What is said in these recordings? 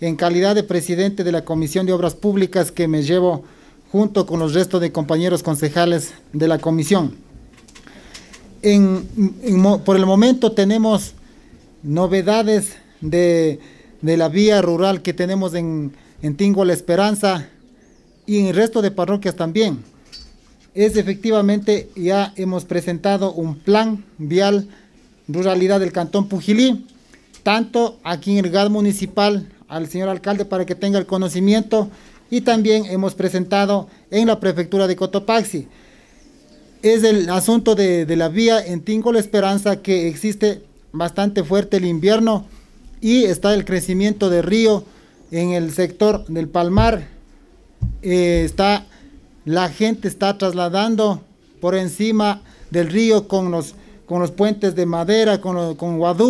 en calidad de presidente de la Comisión de Obras Públicas que me llevo junto con los restos de compañeros concejales de la comisión. por el momento tenemos novedades de, la vía rural que tenemos en, en Tingo La Esperanza y en el resto de parroquias también. Es efectivamente, ya hemos presentado un plan vial ruralidad del Cantón Pujilí, tanto aquí en el GAD municipal al señor alcalde para que tenga el conocimiento y también hemos presentado en la prefectura de Cotopaxi. Es el asunto de, de la vía en Tingo La Esperanza que existe bastante fuerte el invierno y está el crecimiento de río en el sector del Palmar. Eh, está la gente está trasladando por encima del río con los, con los puentes de madera, con,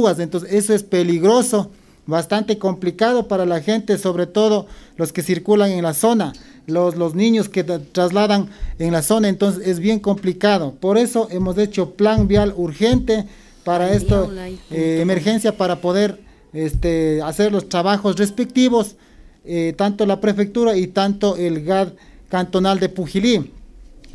Entonces eso es peligroso bastante complicado para la gente, sobre todo los que circulan en la zona, los, los niños que trasladan en la zona, entonces es bien complicado. Por eso hemos hecho plan vial urgente para esto, eh, emergencia, para poder este, hacer los trabajos respectivos, eh, tanto la prefectura y tanto el GAD cantonal de Pujilí.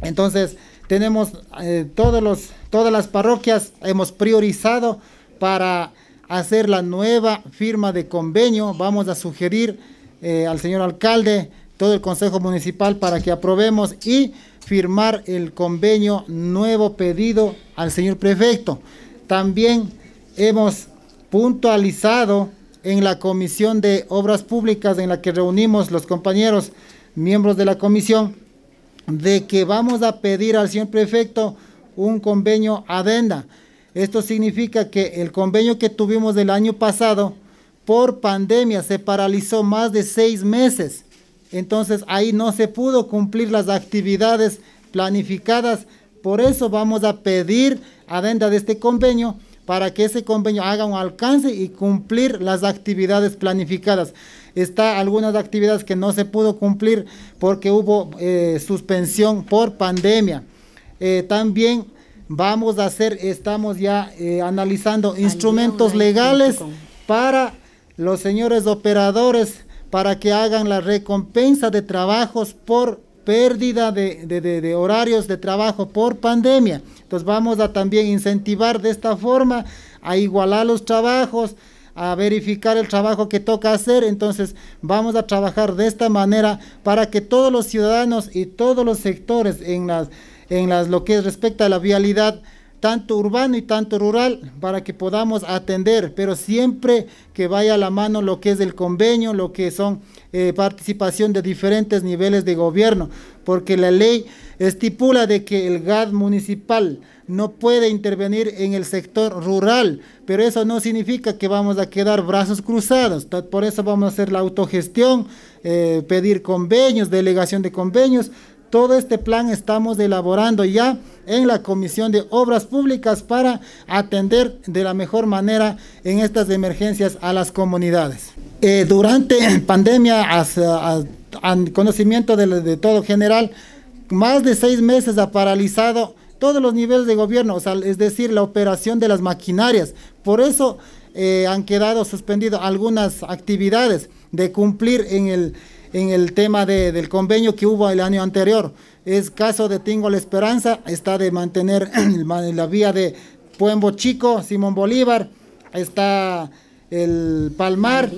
Entonces, tenemos eh, todos los, todas las parroquias, hemos priorizado para hacer la nueva firma de convenio. Vamos a sugerir eh, al señor alcalde, todo el Consejo Municipal para que aprobemos y firmar el convenio nuevo pedido al señor prefecto. También hemos puntualizado en la Comisión de Obras Públicas en la que reunimos los compañeros miembros de la comisión de que vamos a pedir al señor prefecto un convenio adenda esto significa que el convenio que tuvimos del año pasado por pandemia se paralizó más de seis meses. Entonces ahí no se pudo cumplir las actividades planificadas. Por eso vamos a pedir adenda de este convenio para que ese convenio haga un alcance y cumplir las actividades planificadas. Está algunas actividades que no se pudo cumplir porque hubo eh, suspensión por pandemia. Eh, también vamos a hacer, estamos ya eh, analizando instrumentos legales para los señores operadores para que hagan la recompensa de trabajos por pérdida de, horarios de trabajo por pandemia. Entonces vamos a también incentivar de esta forma a igualar los trabajos, a verificar el trabajo que toca hacer. Entonces vamos a trabajar de esta manera para que todos los ciudadanos y todos los sectores en las en las, lo que respecta a la vialidad tanto urbano y tanto rural, para que podamos atender, pero siempre que vaya a la mano lo que es el convenio, lo que son eh, participación de diferentes niveles de gobierno, porque la ley estipula de que el GAD municipal no puede intervenir en el sector rural, pero eso no significa que vamos a quedar brazos cruzados, por eso vamos a hacer la autogestión, eh, pedir convenios, delegación de convenios, todo este plan estamos elaborando ya en la Comisión de Obras Públicas para atender de la mejor manera en estas emergencias a las comunidades. Durante eh, durante pandemia, a, conocimiento de, todo general, más de seis meses ha paralizado todos los niveles de gobierno, es decir, la operación de las maquinarias. Por eso eh, han quedado suspendidas algunas actividades de cumplir en el en el tema del convenio que hubo el año anterior. Es caso de Tingo La Esperanza, está de mantener la vía de Puembo Chico, Simón Bolívar, está el Palmar,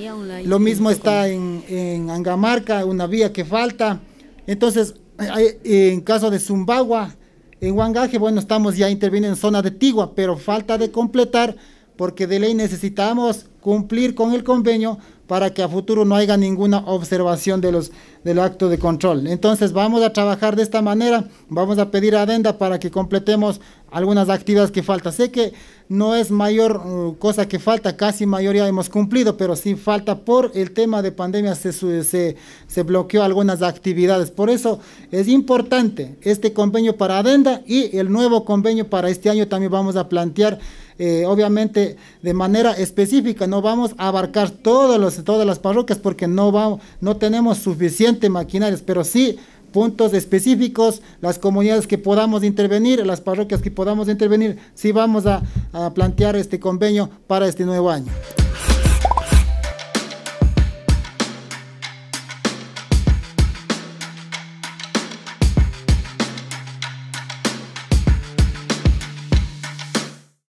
lo mismo está en, en Angamarca, una vía que falta. Entonces, en caso de Zumbagua, en Huangaje, bueno, estamos ya interviniendo en zona de Tigua, pero falta de completar porque de ley necesitamos cumplir con el convenio para que a futuro no haya ninguna observación de los, del acto de control. Entonces vamos a trabajar de esta manera, vamos a pedir adenda para que completemos algunas actividades que faltan. Sé que no es mayor uh, cosa que falta, casi mayoría hemos cumplido, pero sí falta por el tema de pandemia, se, se, se bloqueó algunas actividades. Por eso es importante este convenio para adenda y el nuevo convenio para este año también vamos a plantear eh, obviamente de manera específica, no vamos a abarcar todas las parroquias porque no, no tenemos suficiente maquinaria, pero sí puntos específicos, las comunidades que podamos intervenir, las parroquias que podamos intervenir, sí vamos a, a plantear este convenio para este nuevo año.